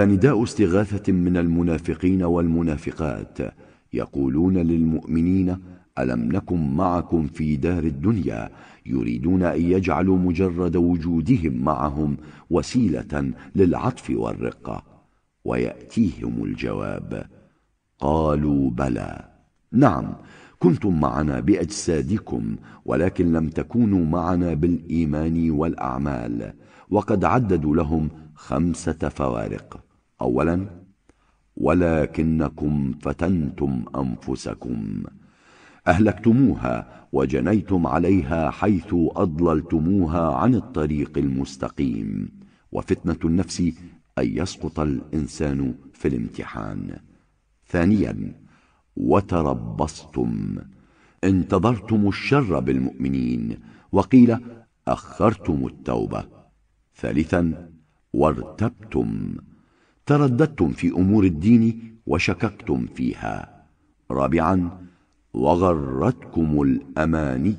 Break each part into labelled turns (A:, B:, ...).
A: فنداء استغاثة من المنافقين والمنافقات يقولون للمؤمنين ألم نكن معكم في دار الدنيا يريدون أن يجعلوا مجرد وجودهم معهم وسيلة للعطف والرقة ويأتيهم الجواب قالوا بلى نعم كنتم معنا بأجسادكم ولكن لم تكونوا معنا بالإيمان والأعمال وقد عددوا لهم خمسة فوارق اولا ولكنكم فتنتم انفسكم اهلكتموها وجنيتم عليها حيث اضللتموها عن الطريق المستقيم وفتنه النفس ان يسقط الانسان في الامتحان ثانيا وتربصتم انتظرتم الشر بالمؤمنين وقيل اخرتم التوبه ثالثا وارتبتم ترددتم في امور الدين وشككتم فيها رابعا وغرتكم الاماني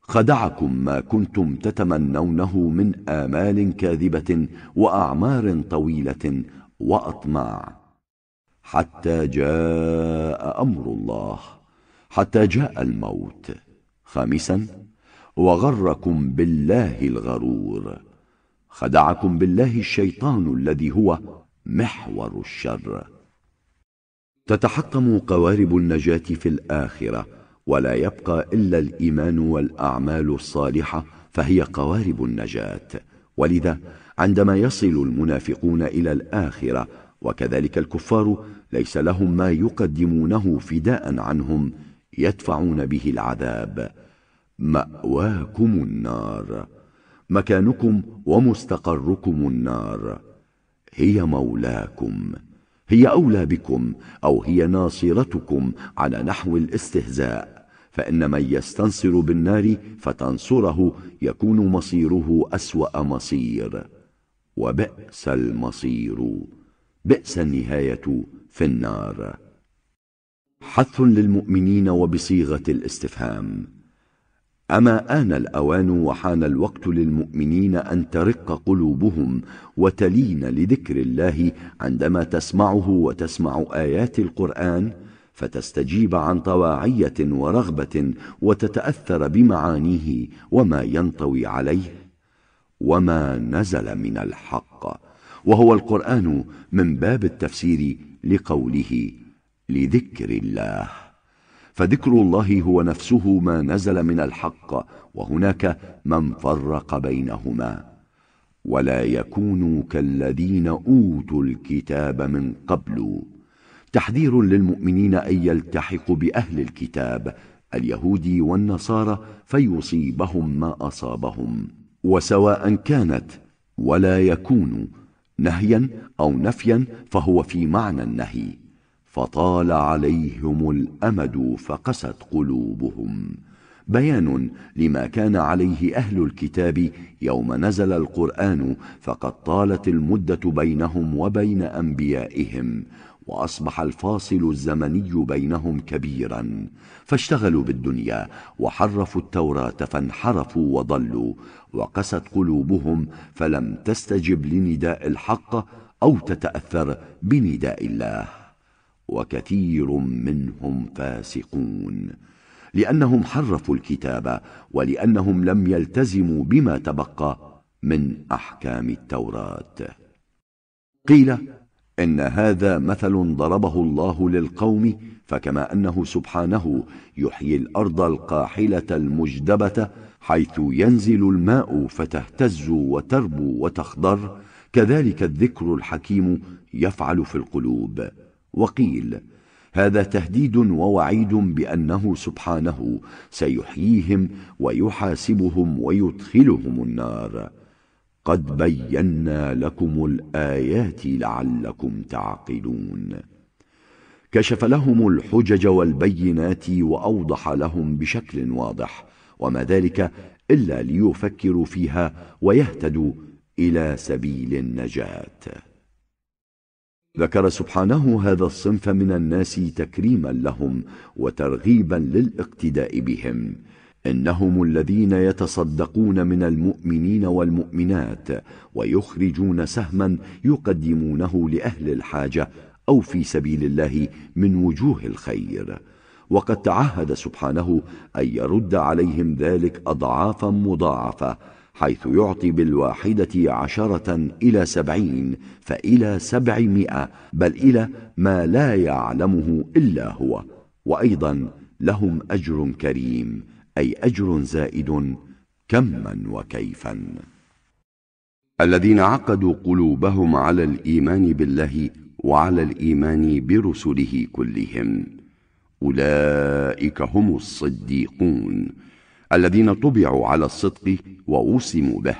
A: خدعكم ما كنتم تتمنونه من امال كاذبه واعمار طويله واطماع حتى جاء امر الله حتى جاء الموت خامسا وغركم بالله الغرور خدعكم بالله الشيطان الذي هو محور الشر تتحطم قوارب النجاه في الاخره ولا يبقى الا الايمان والاعمال الصالحه فهي قوارب النجاه ولذا عندما يصل المنافقون الى الاخره وكذلك الكفار ليس لهم ما يقدمونه فداء عنهم يدفعون به العذاب ماواكم النار مكانكم ومستقركم النار هي مولاكم هي اولى بكم او هي ناصرتكم على نحو الاستهزاء فان من يستنصر بالنار فتنصره يكون مصيره اسوا مصير وبئس المصير بئس النهايه في النار حث للمؤمنين وبصيغه الاستفهام اما ان الاوان وحان الوقت للمؤمنين ان ترق قلوبهم وتلين لذكر الله عندما تسمعه وتسمع ايات القران فتستجيب عن طواعيه ورغبه وتتاثر بمعانيه وما ينطوي عليه وما نزل من الحق وهو القران من باب التفسير لقوله لذكر الله فذكر الله هو نفسه ما نزل من الحق وهناك من فرق بينهما ولا يكونوا كالذين أوتوا الكتاب من قبل تحذير للمؤمنين أن يلتحقوا بأهل الكتاب اليهود والنصارى فيصيبهم ما أصابهم وسواء كانت ولا يكونوا نهيا أو نفيا فهو في معنى النهي فطال عليهم الأمد فقست قلوبهم بيان لما كان عليه أهل الكتاب يوم نزل القرآن فقد طالت المدة بينهم وبين أنبيائهم وأصبح الفاصل الزمني بينهم كبيرا فاشتغلوا بالدنيا وحرفوا التوراة فانحرفوا وضلوا وقست قلوبهم فلم تستجب لنداء الحق أو تتأثر بنداء الله وكثير منهم فاسقون لأنهم حرفوا الكتاب ولأنهم لم يلتزموا بما تبقى من أحكام التوراة قيل إن هذا مثل ضربه الله للقوم فكما أنه سبحانه يحيي الأرض القاحلة المجدبة حيث ينزل الماء فتهتز وتربو وتخضر كذلك الذكر الحكيم يفعل في القلوب وقيل هذا تهديد ووعيد بأنه سبحانه سيحييهم ويحاسبهم ويدخلهم النار قد بينا لكم الآيات لعلكم تعقلون كشف لهم الحجج والبينات وأوضح لهم بشكل واضح وما ذلك إلا ليفكروا فيها ويهتدوا إلى سبيل النجاة ذكر سبحانه هذا الصنف من الناس تكريما لهم وترغيبا للاقتداء بهم انهم الذين يتصدقون من المؤمنين والمؤمنات ويخرجون سهما يقدمونه لاهل الحاجه او في سبيل الله من وجوه الخير وقد تعهد سبحانه ان يرد عليهم ذلك اضعافا مضاعفه حيث يعطي بالواحدة عشرة إلى سبعين فإلى سبعمائة بل إلى ما لا يعلمه إلا هو وأيضا لهم أجر كريم أي أجر زائد كما وكيفا الذين عقدوا قلوبهم على الإيمان بالله وعلى الإيمان برسله كلهم أولئك هم الصديقون الذين طبعوا على الصدق وأوسموا به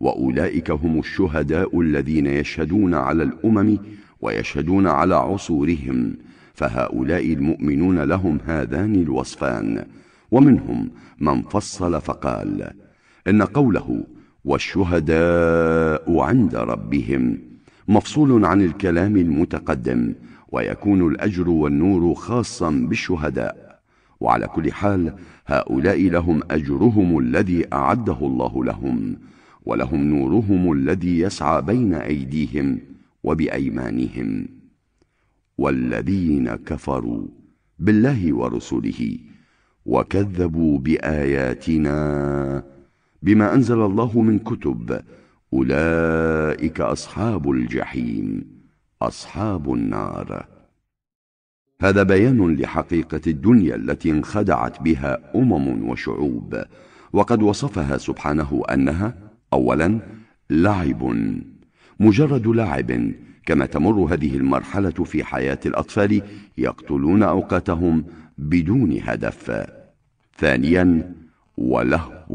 A: وأولئك هم الشهداء الذين يشهدون على الأمم ويشهدون على عصورهم فهؤلاء المؤمنون لهم هذان الوصفان ومنهم من فصل فقال إن قوله والشهداء عند ربهم مفصول عن الكلام المتقدم ويكون الأجر والنور خاصا بالشهداء وعلى كل حال هؤلاء لهم أجرهم الذي أعده الله لهم ولهم نورهم الذي يسعى بين أيديهم وبأيمانهم والذين كفروا بالله ورسله وكذبوا بآياتنا بما أنزل الله من كتب أولئك أصحاب الجحيم أصحاب النار هذا بيان لحقيقة الدنيا التي انخدعت بها أمم وشعوب وقد وصفها سبحانه أنها أولا لعب مجرد لعب كما تمر هذه المرحلة في حياة الأطفال يقتلون أوقاتهم بدون هدف ثانيا ولهو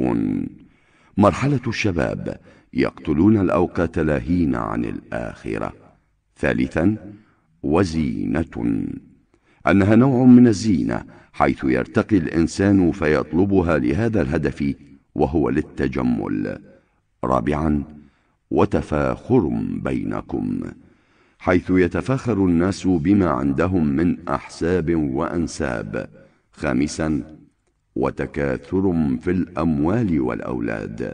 A: مرحلة الشباب يقتلون الأوقات لاهين عن الآخرة ثالثا وزينة أنها نوع من الزينة حيث يرتقي الإنسان فيطلبها لهذا الهدف وهو للتجمل رابعا وتفاخر بينكم حيث يتفاخر الناس بما عندهم من أحساب وأنساب خامسا وتكاثر في الأموال والأولاد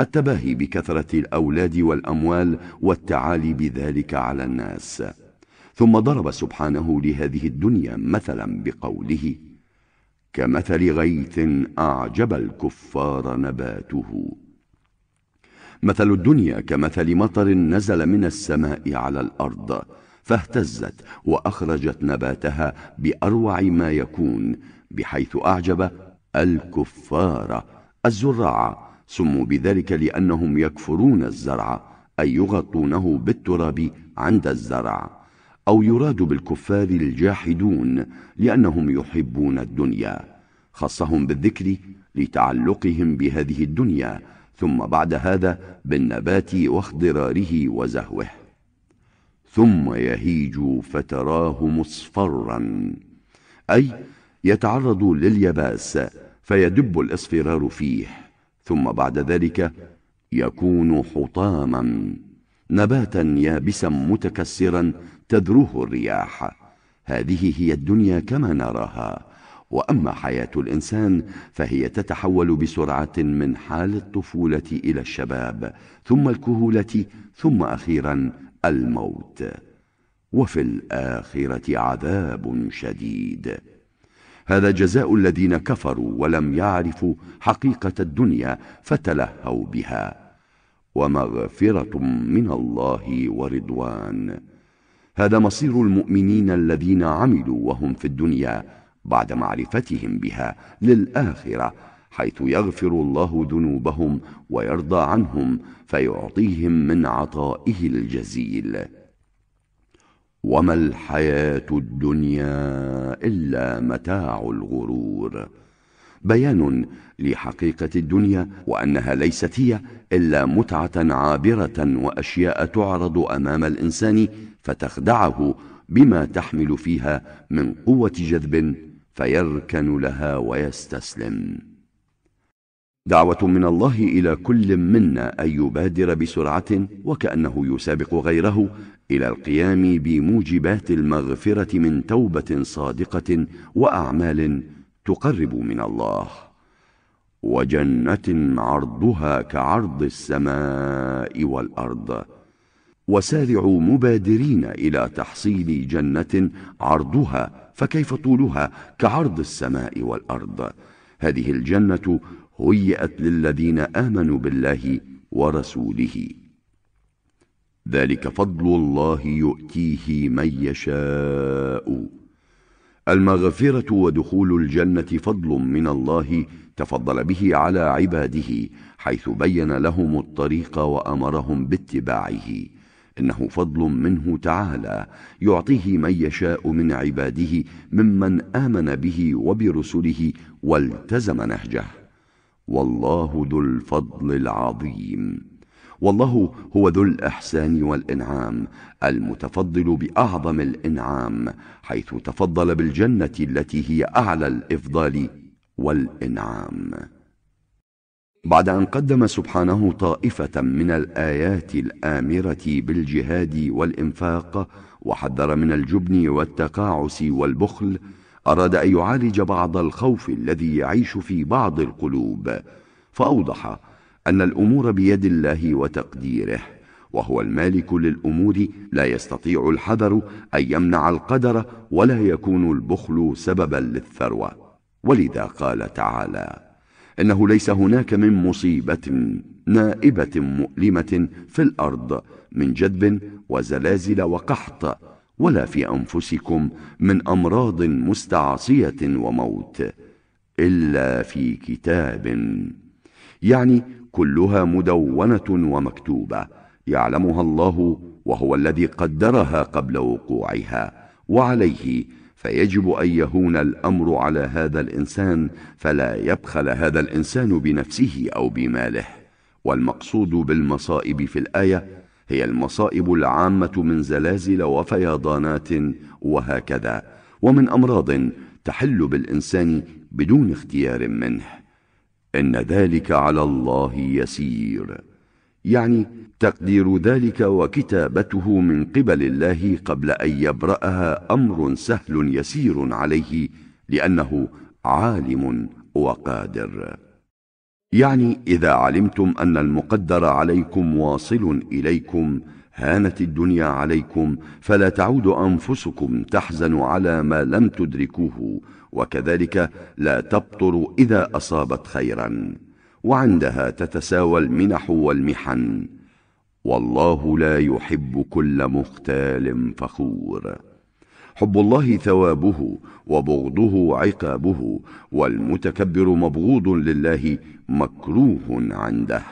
A: التباهي بكثرة الأولاد والأموال والتعالي بذلك على الناس ثم ضرب سبحانه لهذه الدنيا مثلا بقوله كمثل غيث أعجب الكفار نباته مثل الدنيا كمثل مطر نزل من السماء على الأرض فاهتزت وأخرجت نباتها بأروع ما يكون بحيث أعجب الكفار الزراع سموا بذلك لأنهم يكفرون الزرع أي يغطونه بالتراب عند الزرع أو يراد بالكفار الجاحدون لأنهم يحبون الدنيا خصهم بالذكر لتعلقهم بهذه الدنيا ثم بعد هذا بالنبات واخضراره وزهوه ثم يهيج فتراه مصفرا أي يتعرض لليباس فيدب الإصفرار فيه ثم بعد ذلك يكون حطاما نباتا يابسا متكسرا تذروه الرياح هذه هي الدنيا كما نراها وأما حياة الإنسان فهي تتحول بسرعة من حال الطفولة إلى الشباب ثم الكهولة ثم أخيرا الموت وفي الآخرة عذاب شديد هذا جزاء الذين كفروا ولم يعرفوا حقيقة الدنيا فتلهوا بها ومغفرة من الله ورضوان هذا مصير المؤمنين الذين عملوا وهم في الدنيا بعد معرفتهم بها للآخرة حيث يغفر الله ذنوبهم ويرضى عنهم فيعطيهم من عطائه الجزيل وما الحياة الدنيا إلا متاع الغرور بيان لحقيقة الدنيا وأنها ليست هي إلا متعة عابرة وأشياء تعرض أمام الإنسان فتخدعه بما تحمل فيها من قوة جذب فيركن لها ويستسلم دعوة من الله إلى كل منا أن يبادر بسرعة وكأنه يسابق غيره إلى القيام بموجبات المغفرة من توبة صادقة وأعمال تقرب من الله وجنة عرضها كعرض السماء والأرض وسارعوا مبادرين إلى تحصيل جنة عرضها فكيف طولها كعرض السماء والأرض هذه الجنة هيئت للذين آمنوا بالله ورسوله ذلك فضل الله يؤتيه من يشاء المغفرة ودخول الجنة فضل من الله تفضل به على عباده حيث بين لهم الطريق وأمرهم باتباعه إنه فضل منه تعالى يعطيه من يشاء من عباده ممن آمن به وبرسله والتزم نهجه والله ذو الفضل العظيم والله هو ذو الإحسان والإنعام المتفضل بأعظم الإنعام حيث تفضل بالجنة التي هي أعلى الإفضال والإنعام بعد أن قدم سبحانه طائفة من الآيات الآمرة بالجهاد والإنفاق وحذر من الجبن والتقاعس والبخل أراد أن يعالج بعض الخوف الذي يعيش في بعض القلوب فأوضح أن الأمور بيد الله وتقديره وهو المالك للأمور لا يستطيع الحذر أن يمنع القدر ولا يكون البخل سببا للثروة ولذا قال تعالى إنه ليس هناك من مصيبة نائبة مؤلمة في الأرض من جدب وزلازل وقحط ولا في أنفسكم من أمراض مستعصية وموت إلا في كتاب يعني كلها مدونة ومكتوبة يعلمها الله وهو الذي قدرها قبل وقوعها وعليه فيجب أن يهون الأمر على هذا الإنسان فلا يبخل هذا الإنسان بنفسه أو بماله والمقصود بالمصائب في الآية هي المصائب العامة من زلازل وفيضانات وهكذا ومن أمراض تحل بالإنسان بدون اختيار منه إن ذلك على الله يسير يعني تقدير ذلك وكتابته من قبل الله قبل أن يبرأها أمر سهل يسير عليه لأنه عالم وقادر يعني إذا علمتم أن المقدر عليكم واصل إليكم هانت الدنيا عليكم فلا تعود أنفسكم تحزن على ما لم تدركوه وكذلك لا تبطر إذا أصابت خيرا وعندها تتساوى المنح والمحن والله لا يحب كل مختال فخور حب الله ثوابه وبغضه عقابه والمتكبر مبغوض لله مكروه عنده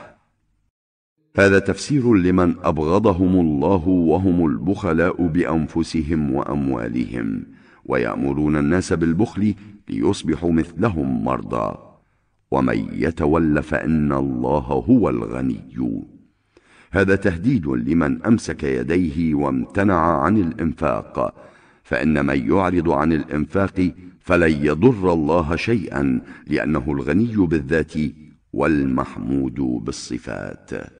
A: هذا تفسير لمن أبغضهم الله وهم البخلاء بأنفسهم وأموالهم ويأمرون الناس بالبخل ليصبحوا مثلهم مرضى ومن يتول فإن الله هو الغني هذا تهديد لمن أمسك يديه وامتنع عن الإنفاق فإن من يعرض عن الإنفاق فلن يضر الله شيئا لأنه الغني بالذات والمحمود بالصفات